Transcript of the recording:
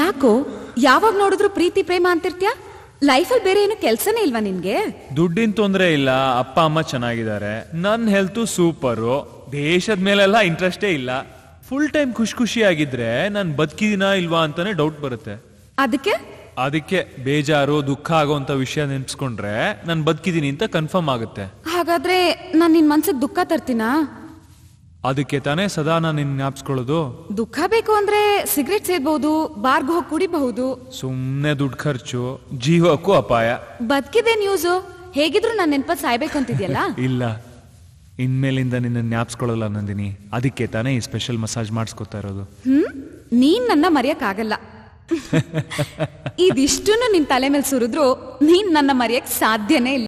ಯಾಕೋ ಯಾವಾಗ ನೋಡಿದ್ರು ಪ್ರೀತಿ ಪ್ರೇಮ ಲೈಫ್ ಲೈಫಲ್ಲಿ ಬೇರೆ ಏನು ಕೆಲಸನೇ ಇಲ್ವಾ ನಿನ್ಗೆ ದುಡ್ಡಿನ ತೊಂದರೆ ಇಲ್ಲ ಅಪ್ಪ ಅಮ್ಮ ಚೆನ್ನಾಗಿದ್ದಾರೆ ನನ್ನ ಹೆಲ್ತು ಸೂಪರು ದೇಶದ ಮೇಲೆಲ್ಲ ಇಂಟ್ರೆಸ್ಟೇ ಇಲ್ಲ ಫುಲ್ ಟೈಮ್ ಖುಷಿ ಖುಷಿಯಾಗಿದ್ರೆ ನಾನು ಬದುಕಿದಿನ ಇಲ್ವಾ ಅಂತಾನೆ ಡೌಟ್ ಬರುತ್ತೆ ಅದಕ್ಕೆ ಅದಕ್ಕೆ ಬೇಜಾರು ದುಃಖ ಆಗೋಂತ ವಿಷಯ ನೆನ್ಸ್ಕೊಂಡ್ರೆ ನಾನು ಬದುಕಿದೀನಿ ಅಂತ ಕನ್ಫರ್ಮ್ ಆಗುತ್ತೆ ಹಾಗಾದ್ರೆ ನಾನು ನಿನ್ ಮನ್ಸಿಗೆ ದುಃಖ ತರ್ತೀನಾ ಅದಕ್ಕೆ ತಾನೇ ಸದಾ ನಾನು ನಿನ್ ಜ್ಞಾಪಿಸ್ಕೊಳ್ಳೋದು ದುಃಖ ಬೇಕು ಅಂದ್ರೆ ಸಿಗರೆಟ್ ಸೇದ್ಬಹುದು ಬಾರ್ಗು ಹೋಗಿ ಕುಡಿಬಹುದು ಸುಮ್ನೆ ದುಡ್ಡು ಖರ್ಚು ಜೀವಕ್ಕೂ ಅಪಾಯ ಬದುಕಿದೆ ನ್ಯೂಸ್ ಹೇಗಿದ್ರು ನಾನು ನೆನಪ ಸಾಯ್ಬೇಕಂತಿದ್ಯಲ್ಲ ಇಲ್ಲ ಇನ್ಮೇಲಿಂದ ನಿನ್ನ ಜ್ಞಾಪಿಸ್ಕೊಳ್ಳಲ್ಲ ನಂದಿನಿ ಅದಕ್ಕೆ ತಾನೇ ಈ ಸ್ಪೆಷಲ್ ಮಸಾಜ್ ಮಾಡಿಸ್ಕೊತಾ ಇರೋದು ಹ್ಮ್ ನೀನ್ ನನ್ನ ಮರೆಯಕ್ ಆಗಲ್ಲ ಇದಿಷ್ಟನ್ನು ನಿನ್ ತಲೆ ಮೇಲೆ ಸುರಿದ್ರು ನೀನ್ ನನ್ನ ಮರೆಯಕ್ ಸಾಧ್ಯನೇ ಇಲ್ಲ